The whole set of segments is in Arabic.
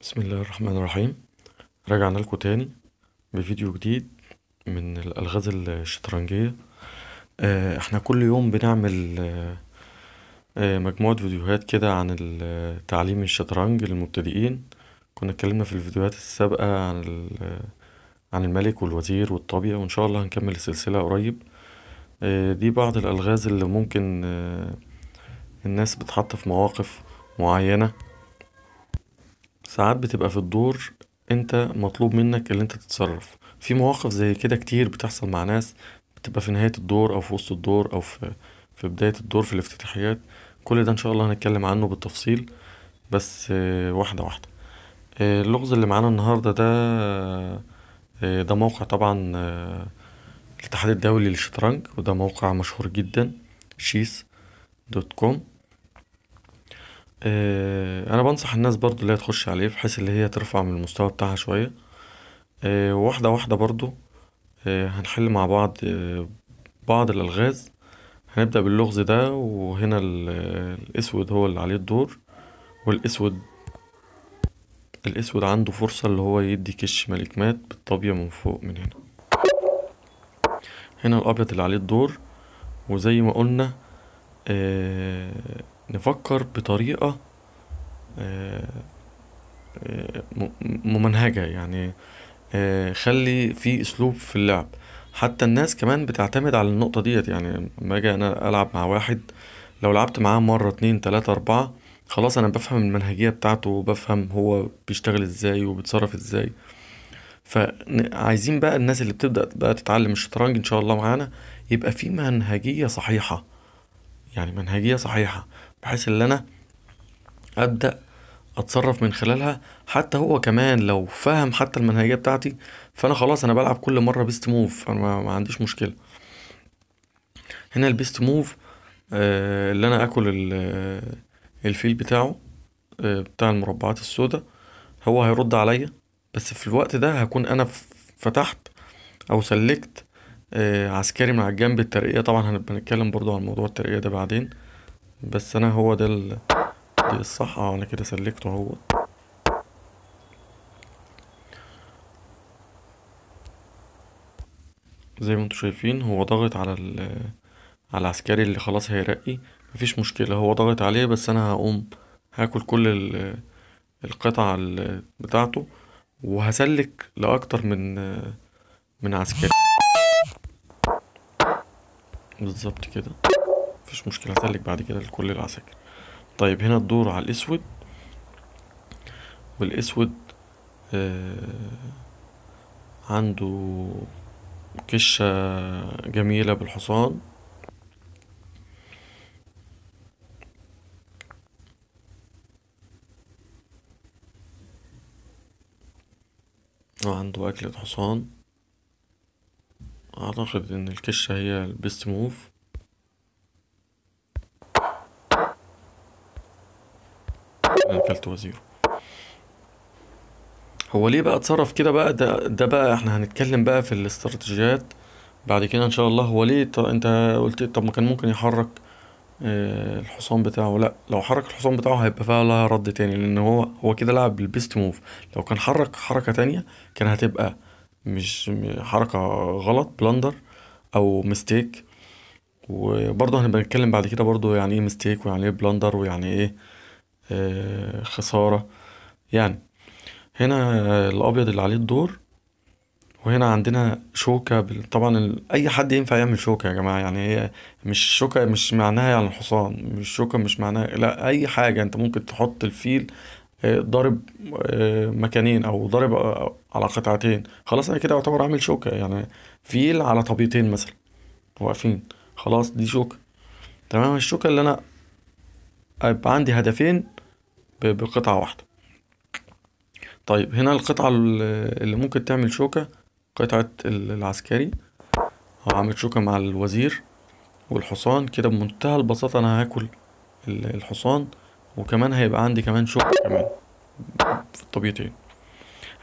بسم الله الرحمن الرحيم رجعنا لكم تاني بفيديو جديد من الألغاز الشطرنجية آه، احنا كل يوم بنعمل آه، آه، مجموعة فيديوهات كده عن تعليم الشطرنج للمبتدئين كنا اتكلمنا في الفيديوهات السابقة عن عن الملك والوزير والطابية وإن شاء الله هنكمل السلسلة قريب دي بعض الألغاز اللي ممكن الناس بتحط في مواقف معينة ساعات بتبقى في الدور انت مطلوب منك اللي انت تتصرف في مواقف زي كده كتير بتحصل مع ناس بتبقى في نهاية الدور او في وسط الدور او في في بداية الدور في الافتتاحيات كل ده ان شاء الله هنتكلم عنه بالتفصيل بس واحدة واحدة اللغز اللي معانا النهاردة ده ده موقع طبعا الاتحاد الدولي للشطرنج وده موقع مشهور جدا شيس دوت كوم آه، انا بنصح الناس برضو اللي هي تخش عليه بحيث اللي هي ترفع من المستوى بتاعها شوية آه، واحدة واحدة برضو آه، هنحل مع بعض بعض الالغاز هنبدأ باللغز ده وهنا الاسود هو اللي عليه الدور والاسود الاسود عنده فرصة اللي هو يدي كش ملكمات بالطابية من فوق من هنا هنا الابيض اللي عليه الدور وزي ما قلنا آه نفكر بطريقة آه، آه، ممنهجة يعني آه، خلي في أسلوب في اللعب حتى الناس كمان بتعتمد على النقطة ديت يعني لما أجي أنا ألعب مع واحد لو لعبت معاه مرة اتنين تلاتة أربعة خلاص أنا بفهم المنهجية بتاعته وبفهم هو بيشتغل إزاي وبيتصرف إزاي فعايزين بقى الناس اللي بتبدأ بقى تتعلم الشطرنج إن شاء الله معانا يبقى في منهجية صحيحة يعني منهجية صحيحة بحيث ان انا ابدا اتصرف من خلالها حتى هو كمان لو فهم حتى المنهجيه بتاعتي فانا خلاص انا بلعب كل مره بيست موف انا ما عنديش مشكله هنا البيست موف آه، اللي انا اكل آه، الفيل بتاعه آه، بتاع المربعات السوداء هو هيرد عليا بس في الوقت ده هكون انا فتحت او سلكت عسكري من على الجنب الترقيه طبعا هنبقى نتكلم برضو عن موضوع الترقيه ده بعدين بس انا هو ده دل... دي الصح اه انا كده سلكته اهو زي ما انتوا شايفين هو ضغط على ال... على العسكري اللي خلاص هيرقي مفيش مشكلة هو ضغط عليه بس انا هقوم هاكل كل ال... القطع ال... بتاعته وهسلك لاكتر من من عسكري بالظبط كده مفيش مشكلة هسلك بعد كده لكل العساكر طيب هنا الدور على الأسود والأسود آه عنده كشة جميلة بالحصان وعنده آه، أكلة حصان أعتقد إن الكشة هي البيست موف التالتة وزيرو هو ليه بقى اتصرف كده بقى ده, ده بقى احنا هنتكلم بقى في الاستراتيجيات بعد كده ان شاء الله هو ليه طب انت قلت طب ما كان ممكن يحرك آه، الحصان بتاعه لا لو حرك الحصان بتاعه هيبقى فيها لها رد تاني لان هو هو كده لعب بالبيست موف لو كان حرك حركة تانية كان هتبقى مش حركة غلط بلندر او مستيك وبرضه هنبقى نتكلم بعد كده برضه يعني ايه مستيك ويعني ايه بلندر ويعني ايه آه، خسارة يعني هنا الأبيض اللي عليه الدور وهنا عندنا شوكة طبعا أي حد ينفع يعمل شوكة يا جماعة يعني هي مش شوكة مش معناها يعني حصان مش شوكة مش معناها لا أي حاجة أنت ممكن تحط الفيل آه، ضارب آه، مكانين أو ضارب على قطعتين خلاص أنا كده أعتبر عامل شوكة يعني فيل على طبيتين مثلا واقفين خلاص دي شوكة تمام الشوكة اللي أنا يبقى عندي هدفين بقطعة واحدة طيب هنا القطعة اللي ممكن تعمل شوكة قطعة العسكري هعمل شوكة مع الوزير والحصان كده بمنتهى البساطة أنا هاكل الحصان وكمان هيبقى عندي كمان شوكة كمان في الطبيعتين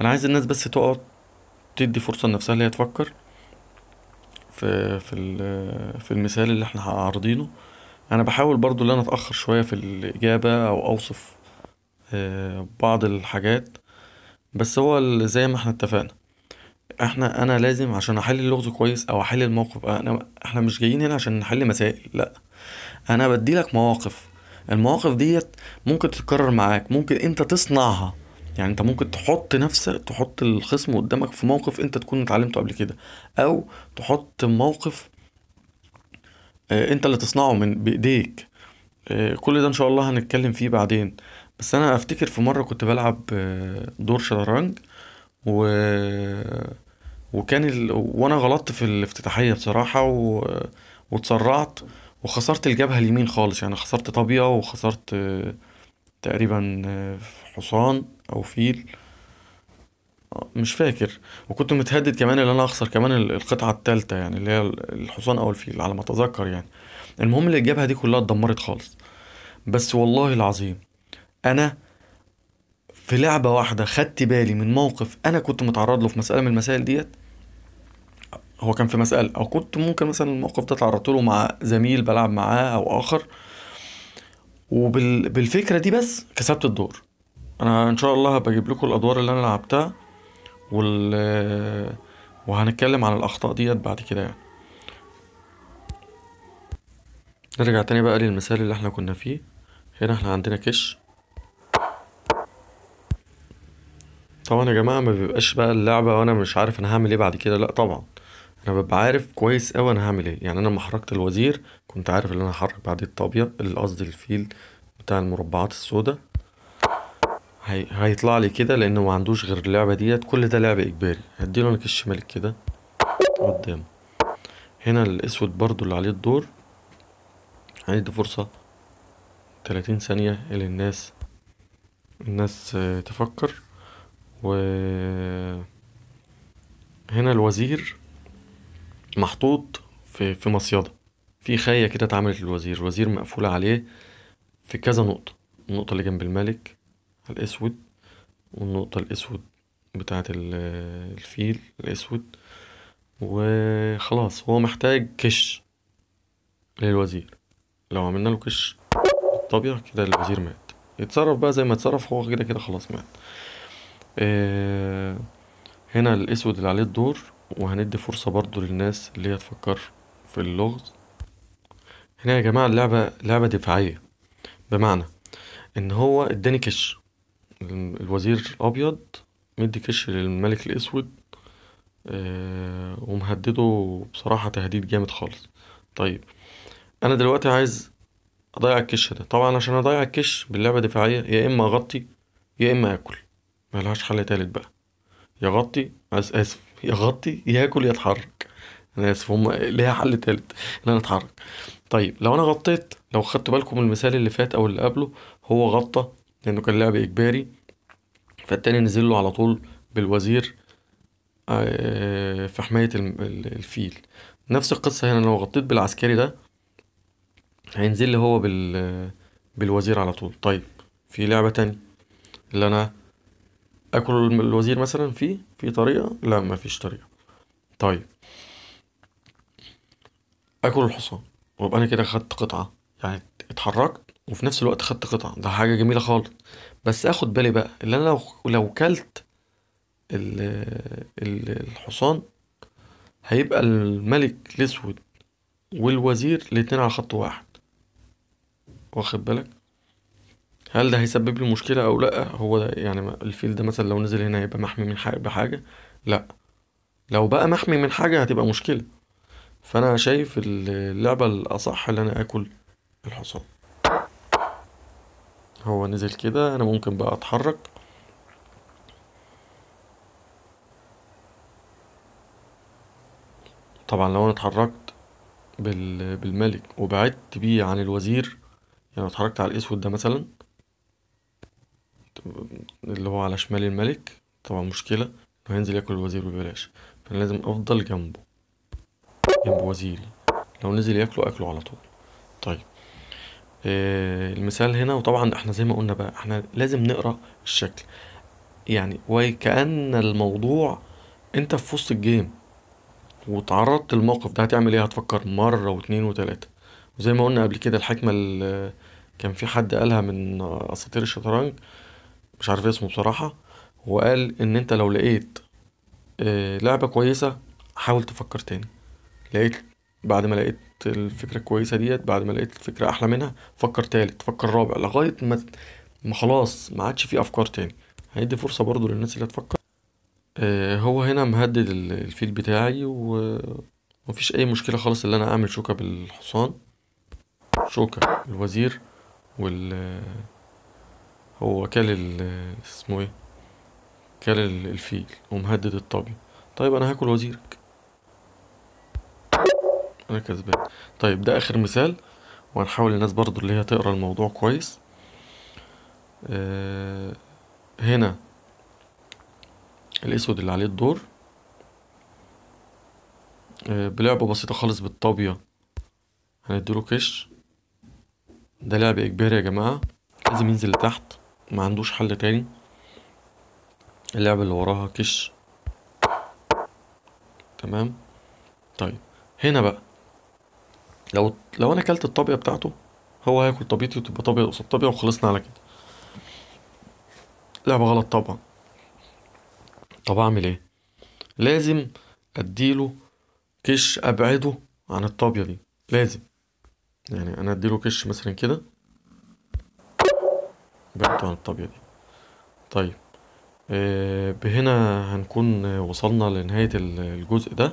أنا عايز الناس بس تقعد تدي فرصة لنفسها اللي هي تفكر في في في المثال اللي احنا عارضينه انا بحاول برضو ان انا اتاخر شويه في الاجابه او اوصف آه، بعض الحاجات بس هو زي ما احنا اتفقنا احنا انا لازم عشان احل اللغز كويس او احل الموقف انا احنا مش جايين هنا عشان نحل مسائل لا انا بديلك مواقف المواقف ديت ممكن تتكرر معاك ممكن انت تصنعها يعني انت ممكن تحط نفسك تحط الخصم قدامك في موقف انت تكون اتعلمته قبل كده او تحط موقف آه، انت اللي تصنعه من بايديك آه، كل ده ان شاء الله هنتكلم فيه بعدين بس انا افتكر في مره كنت بلعب آه، دور شطرنج و وكان ال... وانا غلطت في الافتتاحيه بصراحه و... واتسرعت وخسرت الجبهه اليمين خالص يعني خسرت طابيه وخسرت تقريبا حصان او فيل مش فاكر وكنت متهدد كمان ان انا اخسر كمان القطعه الثالثه يعني اللي هي الحصان او الفيل على ما اتذكر يعني المهم اللي الجبهه دي كلها اتدمرت خالص بس والله العظيم انا في لعبه واحده خدت بالي من موقف انا كنت متعرض له في مساله من المسائل ديت هو كان في مسألة أو كنت ممكن مثلا الموقف ده اتعرضت له مع زميل بلعب معاه أو آخر وبالفكرة وبال... دي بس كسبت الدور أنا إن شاء الله هبجيب لكم الأدوار اللي أنا لعبتها وال وهنتكلم على الأخطاء ديت بعد كده يعني نرجع تاني بقى للمثال اللي احنا كنا فيه هنا احنا عندنا كش طبعا يا جماعة ما بيبقاش بقى اللعبة وانا مش عارف انا هعمل ايه بعد كده لا طبعا انا ببقى عارف كويس اوي انا هعمل ايه يعني انا لما حركت الوزير كنت عارف ان انا هحرك بعد الطابية قصدي الفيل بتاع المربعات السوداء هي... هيطلع لي كده لانه ما عندوش غير اللعبه ديت كل ده لعب اجباري هديله انا كش ملك كده قدام هنا الاسود برضو اللي عليه الدور هندي فرصه 30 ثانيه للناس الناس تفكر و هنا الوزير محطوط في في مصيده في خايه كده اتعملت للوزير الوزير مقفوله عليه في كذا نقطه النقطه اللي جنب الملك الأسود والنقطة الأسود بتاعة الفيل الأسود وخلاص هو محتاج كش للوزير لو عملنا له كش بالطبيعة كده الوزير مات يتصرف بقى زي ما اتصرف هو كده كده خلاص مات آه هنا الأسود اللي عليه الدور وهندي فرصة برضو للناس اللي هي تفكر في اللغز هنا يا جماعة اللعبة لعبة دفاعية بمعنى ان هو اداني كش الوزير الأبيض مدي كش للملك الأسود آه، ومهدده بصراحة تهديد جامد خالص طيب أنا دلوقتي عايز أضيع الكش ده طبعا عشان أضيع الكش باللعبة دفاعية يا إما أغطي يا إما آكل ملهاش حل تالت بقى يغطي آسف يغطي ياكل يتحرك أنا آسف هم ليها حل تالت إن أنا أتحرك طيب لو أنا غطيت لو خدت بالكم المثال اللي فات أو اللي قبله هو غطى لأنه كان لعب إجباري فالتاني نزل له على طول بالوزير آه، في حماية الفيل نفس القصة هنا لو غطيت بالعسكري ده هينزل لي هو بال بالوزير على طول طيب في لعبة تانية اللي أنا أكل الوزير مثلا في في طريقة لا مفيش طريقة طيب أكل الحصان وابقى أنا كده خدت قطعة يعني اتحركت وفي نفس الوقت خدت قطعة ده حاجة جميلة خالص بس اخد بالي بقى اللي انا لو لو كلت الحصان هيبقى الملك الاسود والوزير الاتنين على خط واحد واخد بالك هل ده هيسبب لي مشكلة او لا هو ده يعني الفيل ده مثلا لو نزل هنا هيبقى محمي من حاجة بحاجة لا لو بقى محمي من حاجة هتبقى مشكلة فانا شايف اللعبة الاصح اللي انا اكل الحصان هو نزل كده انا ممكن بقى اتحرك طبعا لو انا اتحركت بالملك وبعدت بيه عن الوزير يعني اتحركت على الاسود ده مثلا اللي هو على شمال الملك طبعا مشكلة وهينزل هينزل ياكل الوزير ببلاش فانا لازم افضل جنبه جنب وزيري لو نزل ياكله اكله على طول طيب آه، المثال هنا وطبعا احنا زي ما قلنا بقى احنا لازم نقرا الشكل يعني وكأن الموضوع انت في وسط الجيم وتعرضت للموقف ده هتعمل ايه هتفكر مرة واتنين وتلاتة وزي ما قلنا قبل كده الحكمة اللي كان في حد قالها من اساطير الشطرنج مش عارف اسمه بصراحة وقال ان انت لو لقيت آه، لعبة كويسة حاول تفكر تاني لقيت بعد ما لقيت الفكره الكويسه ديت بعد ما لقيت الفكره احلى منها فكر تالت فكر رابع لغايه ما ما خلاص ما عادش في افكار تاني هيدي فرصه برضو للناس اللي هتفكر آه هو هنا مهدد الفيل بتاعي ومفيش اي مشكله خالص ان انا اعمل شوكه بالحصان شوكه الوزير وال هو كال اسمه ايه كال الفيل ومهدد الطابية طيب انا هاكل وزيرك انا كسبان طيب ده اخر مثال وهنحاول الناس برضو اللي هي تقرا الموضوع كويس آه هنا الاسود اللي عليه الدور آه بلعبة بسيطة خالص بالطابية هنديله كش ده لعب اجباري يا جماعة لازم ينزل لتحت ما عندوش حل تاني اللعبة اللي وراها كش تمام طيب هنا بقى لو لو انا اكلت الطبيعه بتاعته هو هياكل طبيعتي وتبقى طبيعه قصاد طبيعه وخلصنا على كده لعبه غلط طبعا طب اعمل ايه لازم اديله كش ابعده عن الطابيه دي لازم يعني انا اديله كش مثلا كده بعته عن الطابيه دي طيب آه، بهنا هنكون وصلنا لنهايه الجزء ده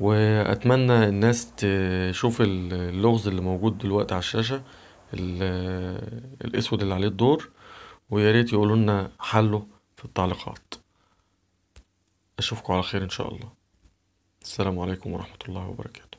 واتمنى الناس تشوف اللغز اللي موجود دلوقتي على الشاشه الاسود اللي عليه الدور ويا ريت يقولوا لنا حله في التعليقات اشوفكم على خير ان شاء الله السلام عليكم ورحمه الله وبركاته